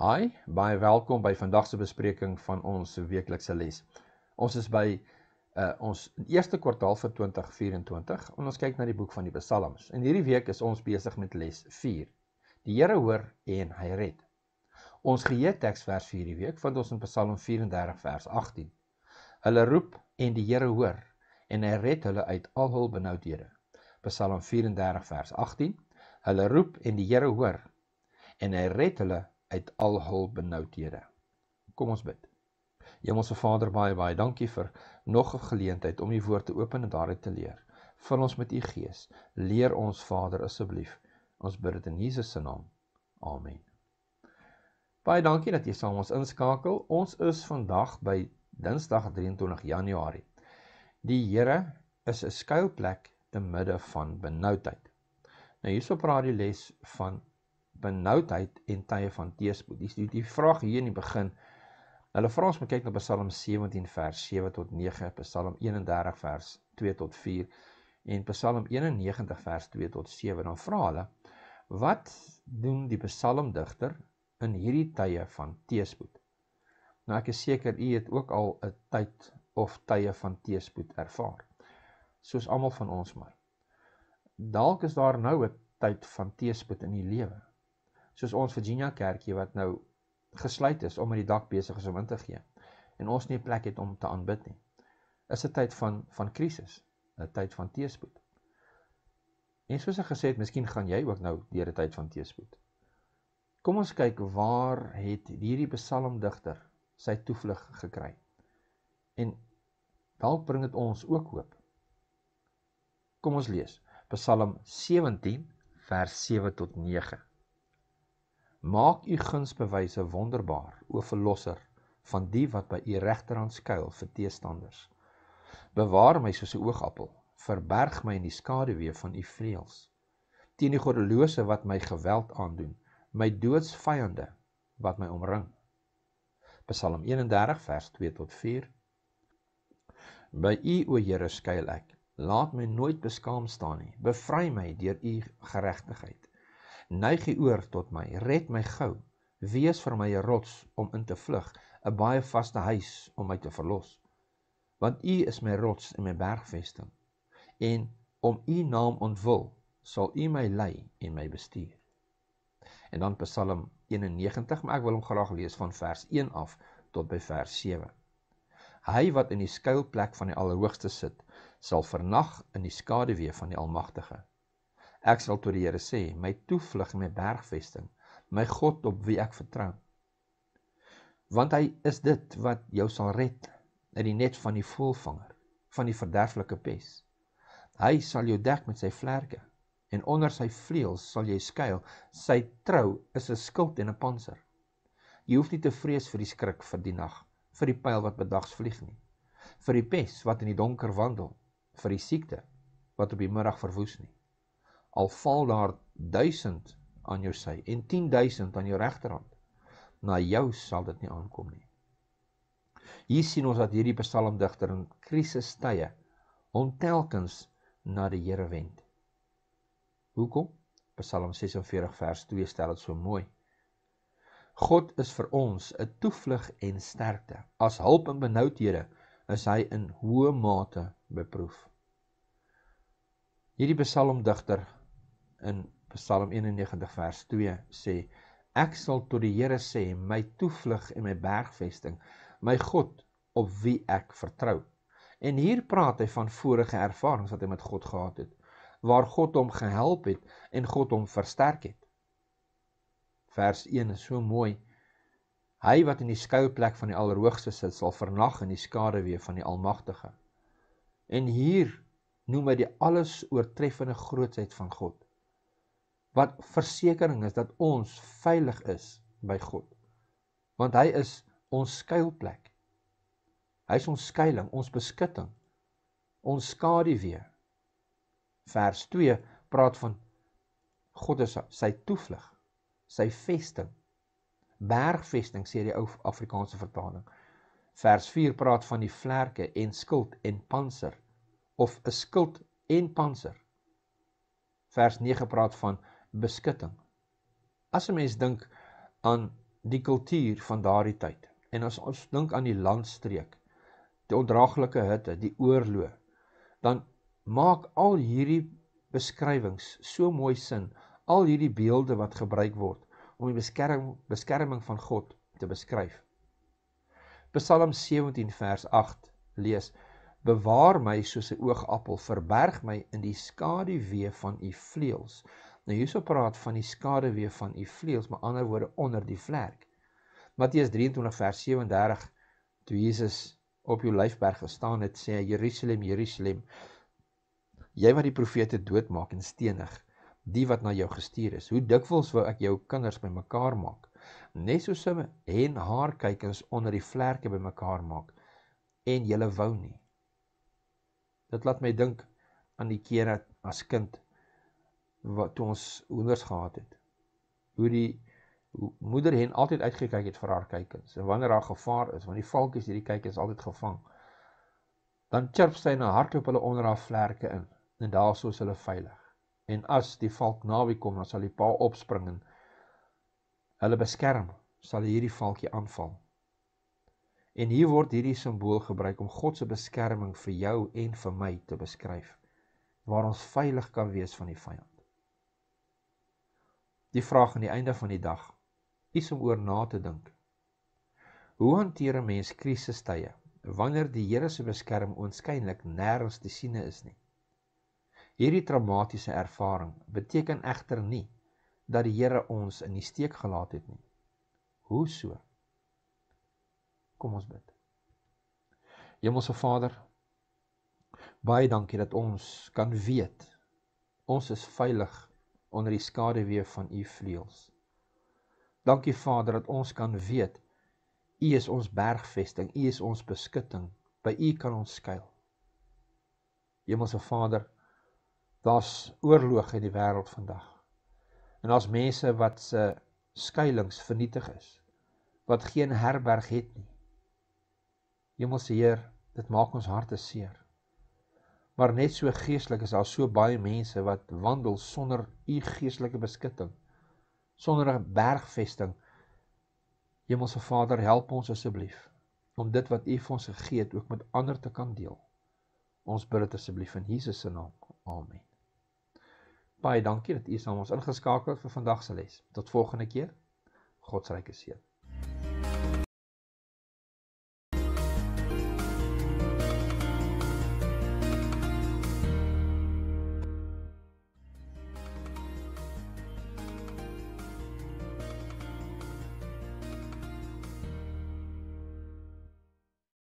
Hi, baie welkom by vandag se bespreking van ons weeklikse les. Ons is by uh ons eerste kwartaal vir 2024 en ons kyk na die boek van die Psalms. En hierdie week is ons besig met les 4. Die Here hoor en hy red. Ons geheue teksvers vir hierdie week vind ons in Psalm 34 vers 18. Hulle roep en die Here hoor en hy red hulle uit al hul benoudhede. Psalm 34 vers 18. Hulle roep en die Here hoor en hy red hulle uit al hul benoudhede. Kom ons bid. Hemelse Vader, baie baie dankie vir nog 'n geleentheid om U woord te open en daaruit te leer. Vul ons met U Gees. Leer ons Vader asseblief. Ons bid dit in Jesus se naam. Amen. Baie dankie dat jy saam ons inskakel. Ons is vandag by Dinsdag 23 Januarie. Die Here is 'n skuilplek te midde van benoudheid. Nou hierso praat die les van benoudheid en tye van teëspoed. Dis die, die vraag hier in die begin. Hulle vra ons om kyk na Psalm 17 vers 7 tot 9, Psalm 31 vers 2 tot 4 en Psalm 91 vers 2 tot 7. Dan vra hulle: "Wat doen die psalmdigter in hierdie tye van teëspoed?" Nou ek is seker u het ook al 'n tyd of tye van teëspoed ervaar. Soos almal van ons maar. Dalk is daar nou 'n tyd van teëspoed in u lewe soos ons Virginia kerkie wat nou gesluit is omdat die dak besig is om in te gee en ons nie 'n plek het om te aanbid nie. Is 'n tyd van van krisis, 'n tyd van teëspoed. En soos ek gesê het, miskien gaan jy ook nou deur 'n tyd van teëspoed. Kom ons kyk waar het hierdie psalmdigter sy toevlug gekry? En dalk bring dit ons ook hoop. Kom ons lees Psalm 17 vers 7 tot 9. Maak u gunsbewyse wonderbaar, o verlosser, van die wat by u regterhand skuil vir teestanders. Bewaar my soos 'n oogappel, verberg my in die skaduwee van u vleuels. Teen die goddelose wat my geweld aandoen, my doodsvyande wat my omring. Psalm 31 vers 2 tot 4. By u o Here skuil ek. Laat my nooit beskaam staan nie. Bevry my deur u geregtigheid Neig die oor tot my, red my gauw, wees vir my een rots om in te vlug, een baie vaste huis om my te verlos. Want u is my rots en my bergvesting, en om u naam ontwil, sal u my lei en my bestuur. En dan psalm 91, maar ek wil hom graag lees van vers 1 af tot by vers 7. Hy wat in die skuilplek van die allerhoogste sit, sal vernag in die skadewee van die almachtige. Ek sal tot die Here sê, my toevlug en my bergvesting, my God op wie ek vertrou. Want hy is dit wat jou sal red uit die net van die voëlvanger, van die verderflike pes. Hy sal jou dek met sy vlerke en onder sy vleuels sal jy skuil. Sy trou is 'n skild en 'n panser. Jy hoef nie te vrees vir die skrik vir die nag, vir die pyl wat bedags vlieg nie, vir die pes wat in die donker wandel, vir die siekte wat op die middag verwoes nie al val daar duisend aan jou sy en 10.000 aan jou rechterhand, na jou sal dit nie aankom nie. Hier sien ons dat hierdie psalmdichter in krisis tye ontelkens na die Heere wend. Hoekom? Psalm 46 vers 2 stel het so mooi. God is vir ons een toevlug en sterkte. As hulp en benauwdhede is hy in hoë mate beproef. Hierdie psalmdichter in Psalm 91 vers 2 sê ek sal tot die Here sê my toevlug en my bergvesting my God op wie ek vertrou en hier praat hy van vorige ervarings wat hy met God gehad het waar God hom gehelp het en God hom versterk het vers 1 is so mooi hy wat in die skuilplek van die Allerhoogste sit sal vernag in die skaduwee van die Almagtige en hier noem hy die alles oortreffende grootheid van God wat versekering is dat ons veilig is by God. Want hy is ons skuilplek. Hy is ons skuilings, ons beskutting, ons skaduwee. Vers 2 praat van God is sy toevlug, sy vesting. Bergvesting sê die ou Afrikaanse vertaling. Vers 4 praat van die vlerke en skild en panser of 'n skild en panser. Vers 9 praat van beskutting. As 'n mens dink aan die kultuur van daardie tyd en as ons dink aan die landstreek, die ondraaglike hitte, die oorlog, dan maak al hierdie beskrywings so mooi sin, al hierdie beelde wat gebruik word om die beskerming beskerming van God te beskryf. Psalm 17 vers 8 lees: Bewaar my soos 'n oogappel, verberg my in die skaduwee van u vleuels Nou hierso praat van die skaduwee van u vleuels, met ander woorde onder die vlerk. Matteus 23 vers 37 toe Jesus op die olyfberg gestaan het, sê hy: "Jerusalem, Jerusalem, jy wat die profete doodmaak en stenig, die wat na jou gestuur is. Hoe dikwels wou ek jou kinders bymekaar maak, net soos 'n hen haar kykers onder die vlerke bymekaar maak en jy wou nie." Dit laat my dink aan die kere as kind wat toe ons hoenders gehad het. Hoe die hoe moeder hen altyd uitgekyk het vir haar kykens en wanneer daar gevaar is, want die valkies hierdie kykens altyd gevang. Dan chirp sy na hardloop hulle onder haar vlerke in en daar sou hulle veilig. En as die valk naby kom, dan sal die pa opspring en hulle beskerm, sal hy hierdie valkie aanval. En hier word hierdie simbool gebruik om God se beskerming vir jou en vir my te beskryf waar ons veilig kan wees van die vyand. Die vraag aan die einde van die dag. Iets om oor na te dink. Hoe hanteer 'n mens krisistye wanneer die Here se beskerming oënskynlik nêrens te sien is nie? Hierdie traumatiese ervaring beteken egter nie dat die Here ons in die steek gelaat het nie. Hoe so? Kom ons bid. Hemelse Vader, baie dankie dat ons kan weet ons is veilig onder die skaduwee van u vleuels. Dankie Vader dat ons kan weet u is ons bergvesting, u is ons beskutting, by u kan ons skuil. Hemelse Vader, daar's oorlog in die wêreld vandag. En daar's mense wat se skuilings vernietig is, wat geen herberg het nie. Hemelse Heer, dit maak ons harte seer. Maar net so geestelik is daar so baie mense wat wandel sonder u geestelike beskutting, sonder 'n bergvesting. Hemelse Vader, help ons asseblief om dit wat u vir ons gegee het ook met ander te kan deel. Ons bid dit asseblief in Jesus se naam. Amen. Baie dankie dat u saam ons ingeskakel het vir vandag se les. Tot volgende keer. God se ryke seën.